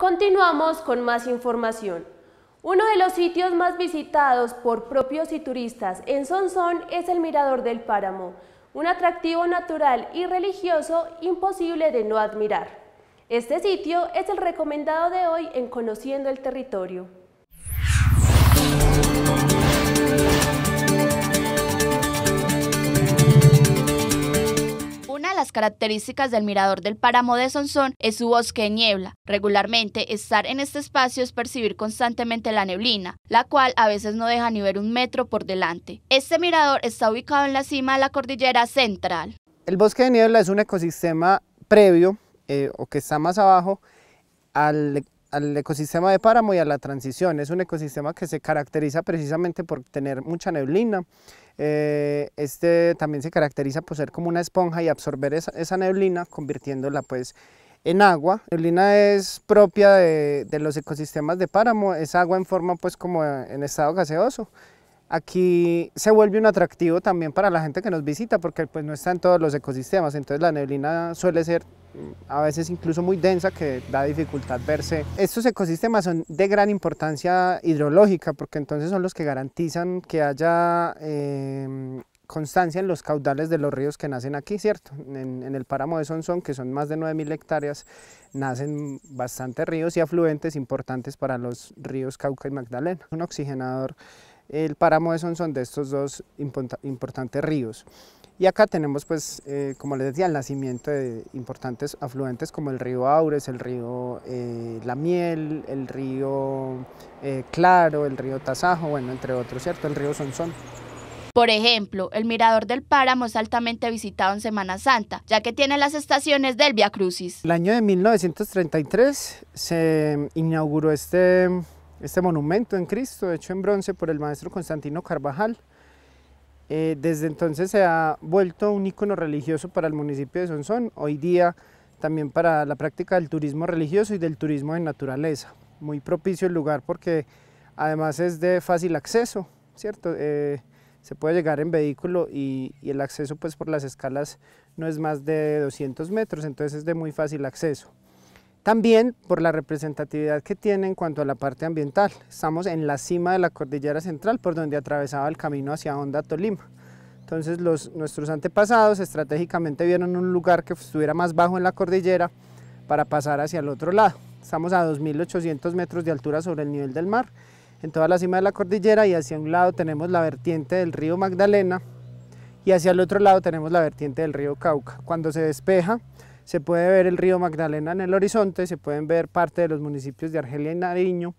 Continuamos con más información. Uno de los sitios más visitados por propios y turistas en Sonsón es el Mirador del Páramo, un atractivo natural y religioso imposible de no admirar. Este sitio es el recomendado de hoy en Conociendo el Territorio. características del mirador del páramo de Sonsón es su bosque de niebla. Regularmente, estar en este espacio es percibir constantemente la neblina, la cual a veces no deja ni ver un metro por delante. Este mirador está ubicado en la cima de la cordillera central. El bosque de niebla es un ecosistema previo eh, o que está más abajo al al ecosistema de páramo y a la transición. Es un ecosistema que se caracteriza precisamente por tener mucha neblina. Eh, este también se caracteriza por ser como una esponja y absorber esa, neblina, convirtiéndola pues en agua. La neblina es propia de, de, los ecosistemas de páramo, es agua en forma pues como en estado gaseoso Aquí se vuelve un atractivo también para la gente que nos visita porque pues no está en todos los ecosistemas, entonces la neblina suele ser mm, a veces incluso muy densa que da dificultad verse. Estos ecosistemas son de gran importancia hidrológica porque entonces son los que garantizan que haya em, constancia en los caudales de los ríos que nacen aquí, ¿cierto? En, el páramo de Sonsón, que son más de 9.000 hectáreas, nacen bastantes ríos y afluentes importantes para los ríos Cauca y Magdalena. Un oxigenador el páramo de Sonsón de estos dos importantes ríos. Y acá tenemos, pues, eh, como les decía, el nacimiento de importantes afluentes como el río Aures, el río eh, La Miel, el río eh, Claro, el río Tasajo, bueno, entre otros, ¿cierto? El río Sonsón. Por ejemplo, el mirador del páramo es altamente visitado en Semana Santa, ya que tiene las estaciones del Via Crucis. El año de 1933 se inauguró este este monumento en Cristo, hecho en bronce por el maestro Constantino Carvajal, eh, desde entonces se ha vuelto un icono religioso para el municipio de Sonsón, hoy día también para la práctica del turismo religioso y del turismo de naturaleza. Muy propicio el lugar porque además es de fácil acceso, ¿cierto? Eh, se puede llegar en vehículo y, el acceso pues por las escalas no es más de 200 metros, entonces es de muy fácil acceso. También por la representatividad que tiene en cuanto a la parte ambiental. Estamos en la cima de la cordillera central por donde atravesaba el camino hacia Honda Tolima. Entonces nuestros antepasados estratégicamente vieron un lugar que estuviera más bajo en la cordillera para pasar hacia el otro lado. Estamos a 2.800 metros de altura sobre el nivel del mar, en toda la cima de la cordillera y hacia un lado tenemos la vertiente del río Magdalena y hacia el otro lado tenemos la vertiente del río Cauca. Cuando se despeja se puede ver el río Magdalena en el horizonte, se pueden ver parte de los municipios de Argelia y Nariño,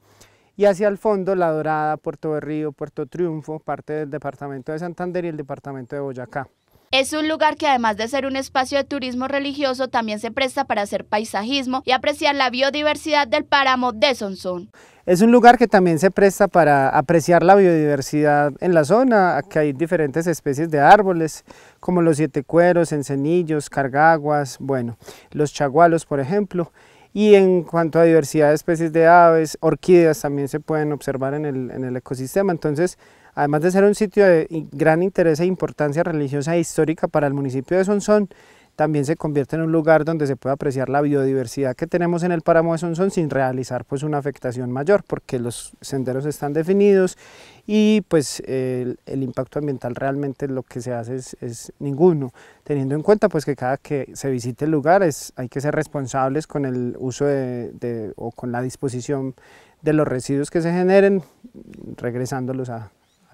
y hacia el fondo La Dorada, Puerto Berrío, Puerto Triunfo, parte del departamento de Santander y el departamento de Boyacá. Es un lugar que además de ser un espacio de turismo religioso, también se presta para hacer paisajismo y apreciar la biodiversidad del páramo de Sonsón. Es un lugar que también se presta para apreciar la biodiversidad en la zona, que hay diferentes especies de árboles, como los siete cueros, encenillos, cargaguas, bueno, los chagualos, por ejemplo. Y en cuanto a diversidad de especies de aves, orquídeas también se pueden observar en el ecosistema. Entonces, además de ser un sitio de gran interés e importancia religiosa e histórica para el municipio de Sonsón, también se convierte en un lugar donde se puede apreciar la biodiversidad que tenemos en el páramo de Sonsón sin realizar pues una afectación mayor porque los senderos están definidos y pues el, impacto ambiental realmente lo que se hace es, ninguno teniendo en cuenta pues que cada que se visite el lugar hay que ser responsables con el uso de, o con la disposición de los residuos que se generen regresándolos a,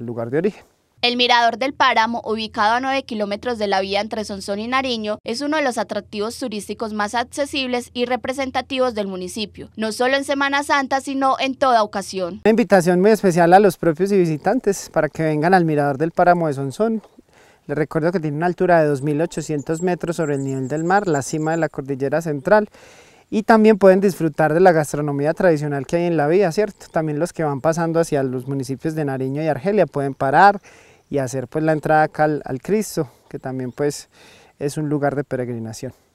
lugar de origen. El Mirador del Páramo, ubicado a 9 kilómetros de la vía entre Sonsón y Nariño, es uno de los atractivos turísticos más accesibles y representativos del municipio, no solo en Semana Santa, sino en toda ocasión. Una invitación muy especial a los propios y visitantes para que vengan al Mirador del Páramo de Sonsón. Les recuerdo que tiene una altura de 2.800 metros sobre el nivel del mar, la cima de la cordillera central y también pueden disfrutar de la gastronomía tradicional que hay en la vía, ¿cierto? También los que van pasando hacia los municipios de Nariño y Argelia pueden parar y hacer pues la entrada acá al, al Cristo, que también pues es un lugar de peregrinación.